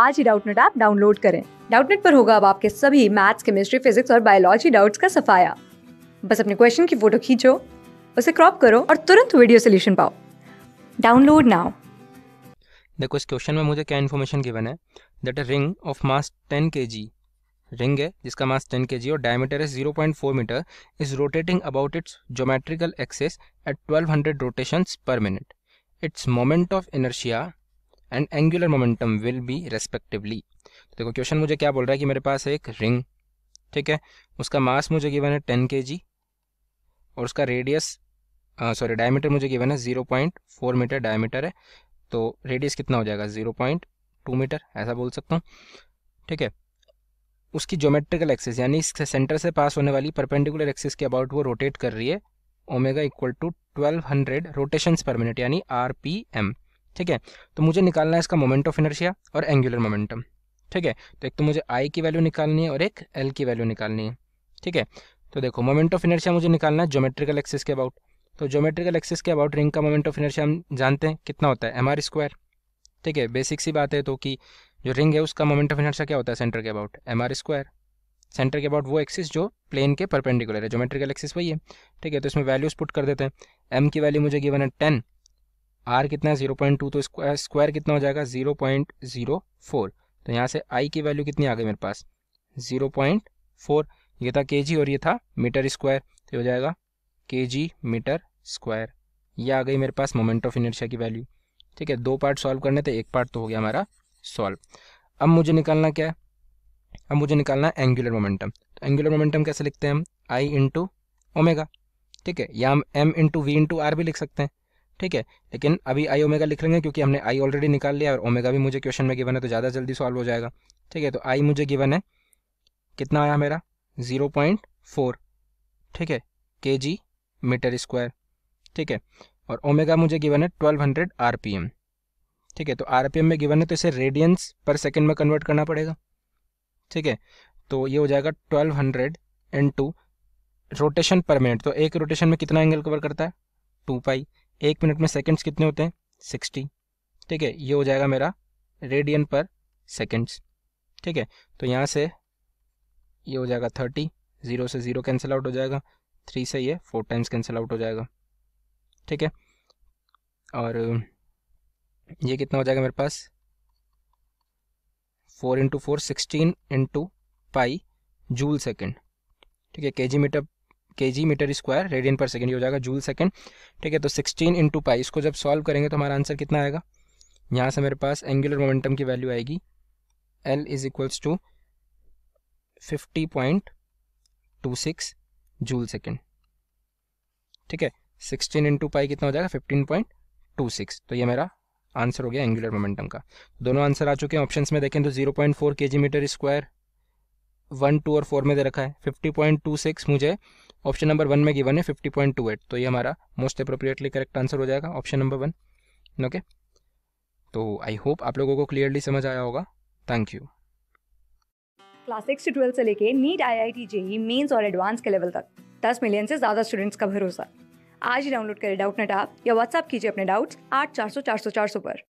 आज ही Doubtnut app download करें डाउटनेट पर होगा अब आपके सभी मैथ्स केमिस्ट्री फिजिक्स और बायोलॉजी डाउट्स का सफाया बस अपने क्वेश्चन की फोटो खींचो उसे क्रॉप करो और तुरंत वीडियो सोल्यूशन पाओ डाउनलोड नाउ देखो इस क्वेश्चन में मुझे क्या इन्फॉर्मेशन गिवन है that a ring of mass 10 के रिंग है जिसका मास 10 के और डायमीटर है 0.4 metre is rotating about its geometrical axis at 1200 rotations per minute its moment of inertia and angular momentum will be respectively तो देखो क्वेश्चन मुझे क्या बोल रहा है कि मेरे पास एक रिंग ठीक है उसका मास मुझे गिवन है टेन के जी और उसका रेडियस सॉरी डायमीटर मुझे गिवन है zero point four metre diameter है तो रेडियस कितना हो जाएगा जीरो पॉइंट टू मीटर ऐसा बोल सकता हूँ ठीक है उसकी ज्योमेट्रिकल एक्सिस यानी इसके सेंटर से पास होने वाली परपेंडिकुलर एक्सिस के अबाउट वो रोटेट कर रही है omega equal to twelve hundred rotations per minute यानी आर पी एम ठीक है तो मुझे निकालना है इसका मोमेंट ऑफ इनर्शिया और एंगुलर मोमेंटम ठीक है तो एक तो मुझे आई की वैल्यू निकालनी है और एक एल की वैल्यू निकालनी है ठीक है तो देखो मोमेंट ऑफ इनर्शिया मुझे निकालना है जोमेट्रिकल एक्सिस के अबाउट तो जोमेट्रिकल एक्सिस के अबाउट रिंग का मोमेंट ऑफ इनर्शिया हम जानते हैं कितना होता है एम आर स्क्वायर ठीक है बेसिक सी बात है तो कि जो रिंग है उसका मोमेंट ऑफ इनर्शिया क्या होता है सेंटर के about M R square centre के अबाउट वो एक्सिस जो प्लेन के परपेंडिकुलर है जोमेट्रिकल एक्सिस वही है ठीक है तो इसमें वैल्यूज पुट कर देते हैं एम की वैल्यू मुझे गिवन है टेन आर कितना है जीरो पॉइंट टू तो स्क्वायर स्क्वायर कितना हो जाएगा जीरो पॉइंट जीरो फोर तो यहाँ से आई की वैल्यू कितनी आ गई मेरे पास जीरो पॉइंट फोर ये था के जी और ये था मीटर स्क्वायर तो हो जाएगा के जी मीटर स्क्वायर ये आ गई मेरे पास मोमेंट ऑफ इनर्शिया की वैल्यू ठीक है दो पार्ट सॉल्व करने थे एक पार्ट तो हो गया हमारा सॉल्व अब मुझे निकालना क्या है अब मुझे निकालना है एंगुलर मोमेंटम तो एंगुलर मोमेंटम कैसे लिखते हैं हम आई इंटू ओमेगा ठीक है या हम M into V into R भी लिख सकते हैं ठीक है लेकिन अभी आई ओमेगा लिख लेंगे क्योंकि हमने आई ऑलरेडी निकाल लिया और ओमेगा भी मुझे क्वेश्चन में गिवन है तो ज़्यादा जल्दी सॉल्व हो जाएगा ठीक है तो आई मुझे गिवन है कितना आया मेरा ज़ीरो पॉइंट फोर ठीक है के जी मीटर स्क्वायर ठीक है और ओमेगा मुझे गिवन है twelve hundred R P M ठीक है तो आर पी एम में गिवन है तो इसे रेडियंस पर सेकेंड में कन्वर्ट करना पड़ेगा ठीक है तो ये हो जाएगा twelve hundred into rotation per minute तो एक रोटेशन में कितना एंगल कवर करता है टू पाई एक मिनट में सेकेंड्स कितने होते हैं सिक्सटी ठीक है ये हो जाएगा मेरा रेडियन पर सेकेंड्स ठीक है तो यहाँ से ये हो जाएगा थर्टी ज़ीरो से ज़ीरो कैंसिल आउट हो जाएगा थ्री से ये फोर टाइम्स कैंसिल आउट हो जाएगा ठीक है और ये कितना हो जाएगा मेरे पास four into four sixteen into pi joule second ठीक है K G metre K G metre square radian per second ये हो जाएगा जूल सेकेंड ठीक है तो सिक्सटीन इंटू पाई इसको जब सॉल्व करेंगे तो हमारा आंसर कितना आएगा यहाँ से मेरे पास एंगुलर मोमेंटम की वैल्यू आएगी L is equals to fifty point two six joule second ठीक है सिक्सटीन इंटू पाई कितना हो जाएगा फिफ्टीन पॉइंट टू सिक्स तो ये मेरा आंसर हो गया एंगुलर मोमेंटम का तो दोनों आंसर आ चुके हैं ऑप्शंस में देखें तो zero point four K G metre square one two और फोर में दे रखा है फिफ्टी पॉइंट टू सिक्स मुझे ऑप्शन नंबर वन में गिवन है फिफ्टी पॉइंट टू एट तो ये हमारा मोस्ट अप्रोप्रिएटली करेक्ट आंसर हो जाएगा ऑप्शन नंबर वन ओके तो आई होप आप लोगों को क्लियरली समझ आया होगा थैंक यू क्लास सिक्स से ट्वेल्थ से लेके NEET I I T JEE mains और एडवांस के लेवल तक दस मिलियन से ज़्यादा स्टूडेंट्स का भरोसा आज ही डाउनलोड करें डाउट नेट आप या व्हाट्सअप कीजिए अपने डाउट्स आठ चार सौ चार सौ चार सौ पर